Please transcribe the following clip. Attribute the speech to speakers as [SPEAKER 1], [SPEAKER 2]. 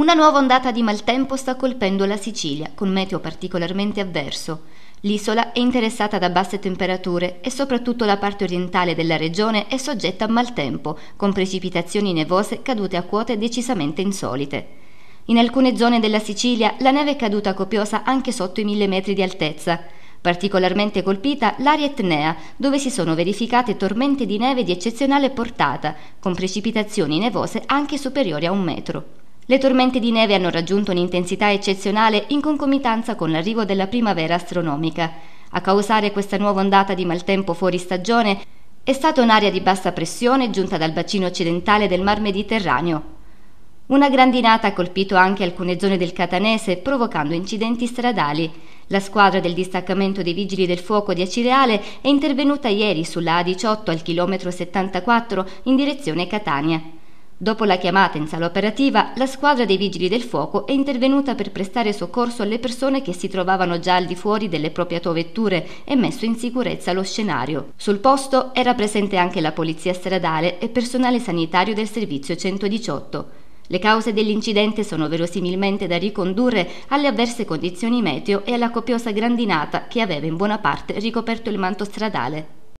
[SPEAKER 1] Una nuova ondata di maltempo sta colpendo la Sicilia, con meteo particolarmente avverso. L'isola è interessata da basse temperature e soprattutto la parte orientale della regione è soggetta a maltempo, con precipitazioni nevose cadute a quote decisamente insolite. In alcune zone della Sicilia la neve è caduta copiosa anche sotto i 1000 metri di altezza. Particolarmente colpita l'area etnea, dove si sono verificate tormente di neve di eccezionale portata, con precipitazioni nevose anche superiori a un metro. Le tormente di neve hanno raggiunto un'intensità eccezionale in concomitanza con l'arrivo della primavera astronomica. A causare questa nuova ondata di maltempo fuori stagione è stata un'area di bassa pressione giunta dal bacino occidentale del Mar Mediterraneo. Una grandinata ha colpito anche alcune zone del Catanese, provocando incidenti stradali. La squadra del distaccamento dei Vigili del Fuoco di Acireale è intervenuta ieri sulla A18 al chilometro 74 in direzione Catania. Dopo la chiamata in sala operativa, la squadra dei vigili del fuoco è intervenuta per prestare soccorso alle persone che si trovavano già al di fuori delle proprie autovetture e messo in sicurezza lo scenario. Sul posto era presente anche la polizia stradale e personale sanitario del servizio 118. Le cause dell'incidente sono verosimilmente da ricondurre alle avverse condizioni meteo e alla copiosa grandinata che aveva in buona parte ricoperto il manto stradale.